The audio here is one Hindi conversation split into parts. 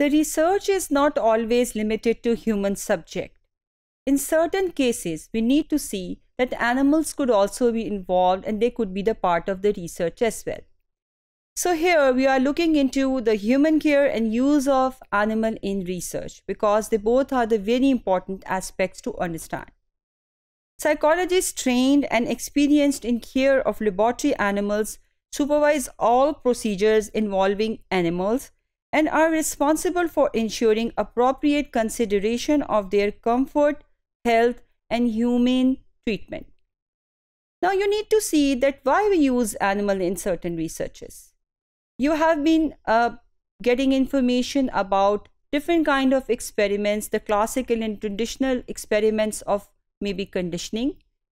The research is not always limited to human subject. In certain cases, we need to see that animals could also be involved and they could be the part of the research as well. So here we are looking into the human care and use of animal in research because they both are the very important aspects to understand. Psychologists trained and experienced in care of laboratory animals supervise all procedures involving animals and are responsible for ensuring appropriate consideration of their comfort, health, and humane treatment. Now you need to see that why we use animal in certain researches. You have been uh, getting information about different kind of experiments, the classical and traditional experiments of maybe conditioning,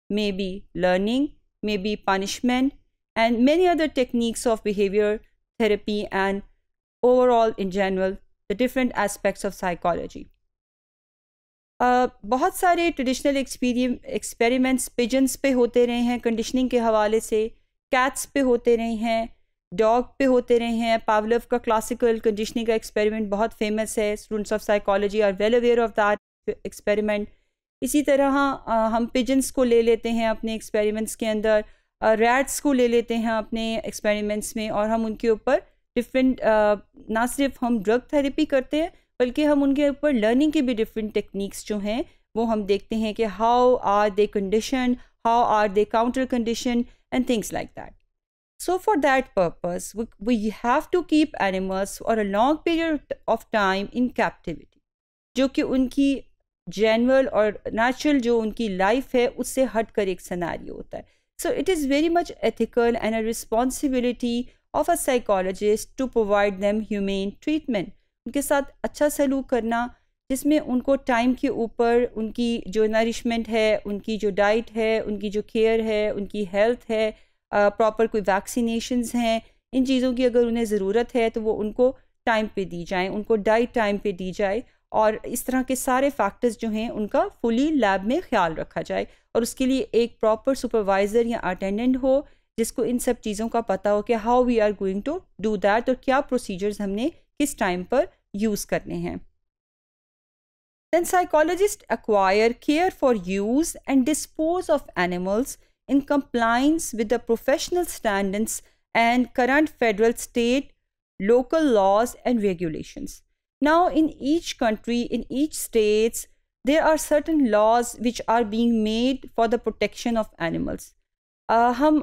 maybe learning, maybe punishment, and many other techniques of behavior therapy and overall in general the different aspects of psychology uh, बहुत सारे ट्रेडिशनल एक्सपेरिमेंट्स पिजन्स पे होते रहे हैं कंडीशनिंग के हवाले से कैट्स पे होते रहे हैं डॉग पे होते रहे हैं पावलव का क्लासिकल कंडीशनिंग का एक्सपेरिमेंट बहुत फेमस है students of psychology are well aware of that experiment इसी तरह uh, हम पिजन्स को ले लेते हैं अपने एक्सपेरिमेंट्स के अंदर रैट्स uh, को ले लेते हैं अपने एक्सपेरिमेंट्स में और हम उनके ऊपर डिफरेंट uh, ना सिर्फ हम ड्रग थेरेपी करते हैं बल्कि हम उनके ऊपर लर्निंग के भी डिफरेंट टेक्निक्स जो हैं वो हम देखते हैं कि how are they condition how are they counter condition and things like that so for that purpose we have to keep animals और a long period of time in captivity जो कि उनकी जनरल और नेचुरल जो उनकी लाइफ है उससे हट कर एक सनारी होता है so it is very much ethical and a responsibility of a psychologist to provide them humane treatment उनके साथ अच्छा सलूक करना जिसमें उनको टाइम के ऊपर उनकी जो नरिशमेंट है उनकी जो डाइट है उनकी जो केयर है उनकी हेल्थ है प्रॉपर कोई वैक्सीनेशंस हैं इन चीज़ों की अगर उन्हें ज़रूरत है तो वो उनको टाइम पे दी जाए उनको डाइट टाइम पे दी जाए और इस तरह के सारे फैक्टर्स जो हैं उनका फुली लैब में ख्याल रखा जाए और उसके लिए एक प्रॉपर सुपरवाइज़र या अटेंडेंट हो जिसको इन सब चीज़ों का पता हो कि how we are going to do that और क्या प्रोसीजर्स हमने किस टाइम पर यूज़ करने हैं then psychologist acquire care for use and dispose of animals in compliance with the professional standards and current federal state local laws and regulation now in each country in each states there are certain laws which are being made for the protection of animals हम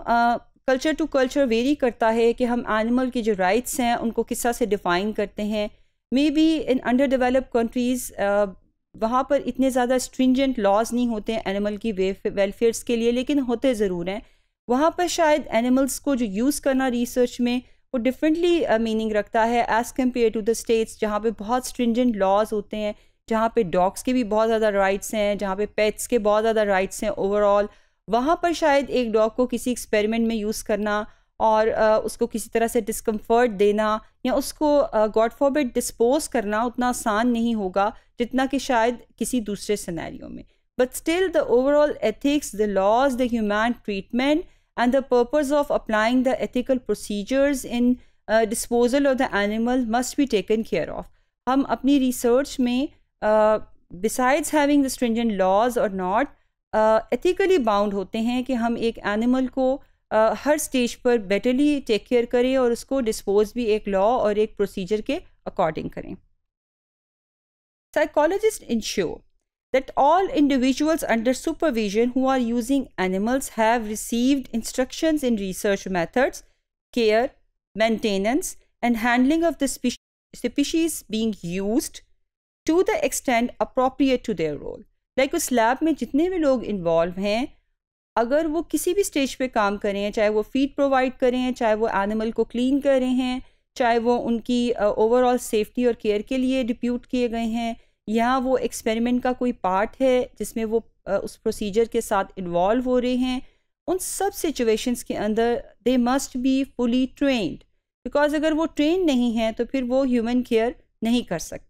कल्चर टू कल्चर वेरी करता है कि हम एनिमल की जो राइट्स हैं उनको किस तरह से डिफ़ाइन करते हैं maybe in under develop countries वहाँ पर इतने ज़्यादा स्ट्रिंजेंट लॉज नहीं होते हैं एनिमल की वेलफेयर्स के लिए लेकिन होते ज़रूर हैं वहाँ पर शायद एनिमल्स को जो यूज़ करना रिसर्च में वो डिफरेंटली मीनिंग रखता है as compare to the states जहाँ पे बहुत स्ट्रिंजेंट लॉज होते हैं जहाँ पे डॉग्स के भी बहुत ज़्यादा राइट्स हैं जहाँ पे पेट्स के बहुत ज़्यादा राइट्स हैं ओवरऑल वहाँ पर शायद एक डॉग को किसी एक्सपेरिमेंट में यूज़ करना और उसको किसी तरह से डिस्कम्फर्ट देना या उसको गॉड फॉरबिट डिस्पोज करना उतना आसान नहीं होगा जितना कि शायद किसी दूसरे सिनेरियो में but still the overall ethics the laws the humane treatment and the purpose of applying the ethical procedures in disposal of the animal must be taken care of हम अपनी रिसर्च में besides having the stringent laws और नॉट एथिकली बाउंड होते हैं कि हम एक एनिमल को uh, हर स्टेज पर बेटरली टेक केयर करें और उसको डिस्पोज भी एक लॉ और एक प्रोसीजर के अकॉर्डिंग करें psychologist ensure that all individuals under supervision who are using animals have received instruction in research methods care maintenance and handling of the species use to the extent appropriate to their role like like उस लैब में जितने भी लोग इन्वॉल्व हैं अगर वो किसी भी स्टेज पे काम कर रहे हैं चाहे वो फीड प्रोवाइड कर रहे हैं चाहे वो एनिमल को क्लीन कर रहे हैं चाहे वो उनकी ओवरऑल सेफ्टी और केयर के लिए डिप्यूट किए गए हैं या वो एक्सपेरिमेंट का कोई पार्ट है जिसमें वो उस प्रोसीजर के साथ इन्वॉल्व हो रहे हैं उन सब सिचुएशंस के अंदर they must be fully trained because अगर वो ट्रेन नहीं है तो फिर वो ह्यूमन केयर नहीं कर सकते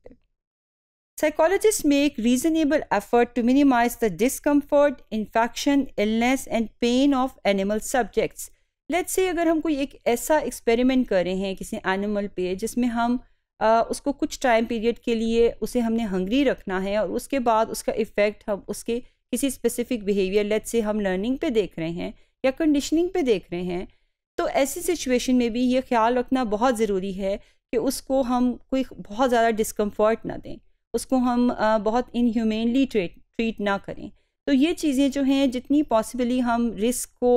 Psychologists make reasonable effort to minimize the discomfort, infection, illness and pain of animal subjects. Let's say अगर हम कोई एक ऐसा experiment कर रहे हैं किसी animal पे जिसमें हम आ, उसको कुछ time period के लिए उसे हमने hungry रखना है और उसके बाद उसका effect हम उसके किसी specific behavior let's say हम learning पे देख रहे हैं या conditioning पे देख रहे हैं तो ऐसी situation में भी ये ख्याल रखना बहुत ज़रूरी है कि उसको हम कोई बहुत ज़्यादा discomfort ना दें उसको हम बहुत इनह्यूमेनली ट्रीट ट्रीट ना करें तो ये चीज़ें जो हैं जितनी पॉसिबली हम रिस्क को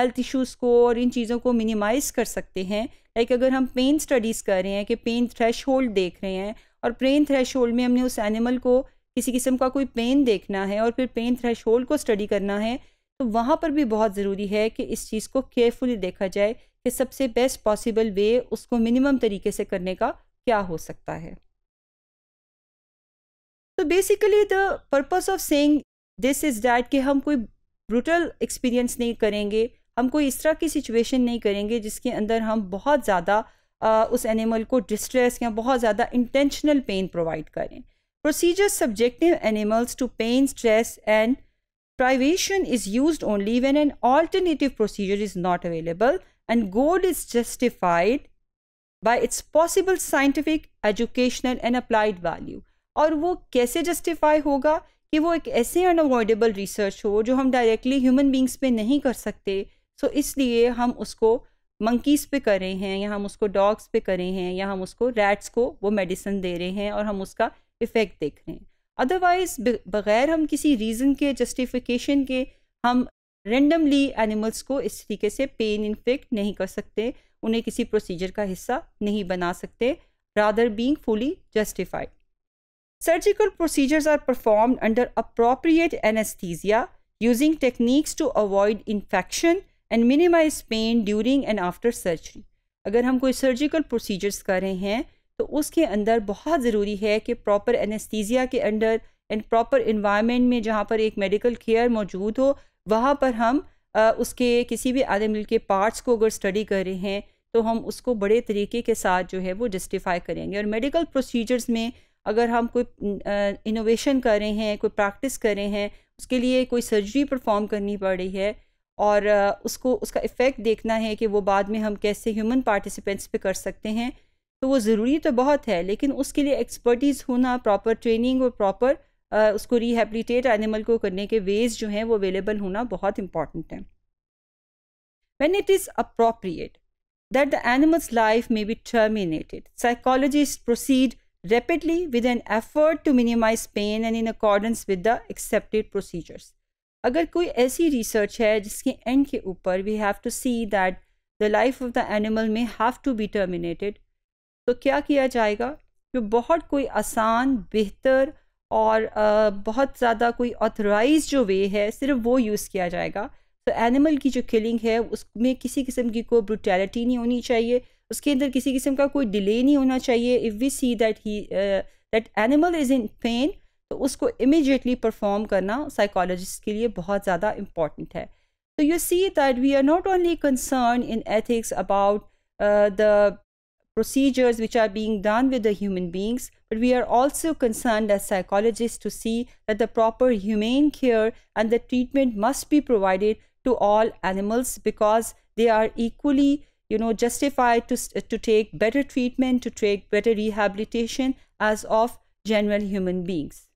हेल्थ इश्यूज़ को और इन चीज़ों को मिनिमाइज़ कर सकते हैं लाइक अगर हम पेन स्टडीज़ कर रहे हैं कि पेन थ्रेश देख रहे हैं और पेन थ्रेश में हमने उस एनिमल को किसी किस्म का कोई पेन देखना है और फिर पेन थ्रेश को स्टडी करना है तो वहाँ पर भी बहुत ज़रूरी है कि इस चीज़ को केयरफुली देखा जाए कि सबसे बेस्ट पॉसिबल वे उसको मिनिमम तरीके से करने का क्या हो सकता है तो basically the purpose of saying this is that कि हम कोई ब्रूटल एक्सपीरियंस नहीं करेंगे हम कोई इस तरह की सिचुएशन नहीं करेंगे जिसके अंदर हम बहुत ज़्यादा उस एनिमल को डिस्ट्रेस या बहुत ज़्यादा इंटेंशनल पेन प्रोवाइड करें procedure subjective animals to pain stress and privation is use only when an alternative procedure is not available and goal is justified by its possible scientific educational and applied value और वो कैसे जस्टिफाई होगा कि वो एक ऐसे अनअवॉइडेबल रिसर्च हो जो हम डायरेक्टली ह्यूमन बींग्स पे नहीं कर सकते सो so, इसलिए हम उसको मंकीज़ पे कर रहे हैं या हम उसको डॉग्स पे कर रहे हैं या हम उसको रैट्स को वो मेडिसिन दे रहे हैं और हम उसका इफ़ेक्ट देख रहे हैं अदरवाइज़ बग़ैर हम किसी रीज़न के जस्टिफिकेशन के हम रेंडमली एनिमल्स को इस तरीके से पेन इन्फेक्ट नहीं कर सकते उन्हें किसी प्रोसीजर का हिस्सा नहीं बना सकते rather being fully justified Surgical procedures are performed under appropriate anesthesia using techniques to avoid infection and minimize pain during and after surgery. अगर हम कोई सर्जिकल प्रोसीजर्स कर रहे हैं तो उसके अंदर बहुत ज़रूरी है कि प्रॉपर anesthesia के अंडर एंड प्रॉपर इन्वायरमेंट में जहाँ पर एक मेडिकल केयर मौजूद हो वहाँ पर हम आ, उसके किसी भी मिल के पार्ट्स को अगर स्टडी कर रहे हैं तो हम उसको बड़े तरीके के साथ जो है वो जस्टिफाई करेंगे और मेडिकल प्रोसीजर्स में अगर हम कोई इनोवेशन कर रहे हैं कोई प्रैक्टिस कर रहे हैं उसके लिए कोई सर्जरी परफॉर्म करनी पड़ रही है और उसको उसका इफ़ेक्ट देखना है कि वो बाद में हम कैसे ह्यूमन पार्टिसिपेंट्स पे कर सकते हैं तो वो ज़रूरी तो बहुत है लेकिन उसके लिए एक्सपर्टीज़ होना प्रॉपर ट्रेनिंग और प्रॉपर उसको रिहेबिलिटेट एनिमल को करने के वेज जो हैं वो अवेलेबल होना बहुत इम्पॉर्टेंट है when it is appropriate that the animals life may be terminated psychologist proceed rapidly with an effort to minimize pain and in accordance with the accepted procedures. अगर कोई ऐसी रिसर्च है जिसके एंड के ऊपर we have to see that the life of the animal may have to be terminated तो क्या किया जाएगा जो बहुत कोई आसान बेहतर और आ, बहुत ज़्यादा कोई ऑथराइज जो वे है सिर्फ वो यूज़ किया जाएगा तो एनिमल की जो किलिंग है उसमें किसी किस्म की कोई ब्रुटैलिटी नहीं होनी चाहिए उसके अंदर किसी किस्म का कोई डिले नहीं होना चाहिए if we see that he that animal is in pain तो उसको इमिजिएटली परफॉर्म करना साइकोलॉजिस्ट के लिए बहुत ज़्यादा इम्पॉर्टेंट है तो you see that we are not only concern in ethics about the procedures which are being done with the human beings but we are also concern as psychologist to see that the proper humane care and the treatment must be provided to all animals because they are equally you know justified to to take better treatment to take better rehabilitation as of general human beings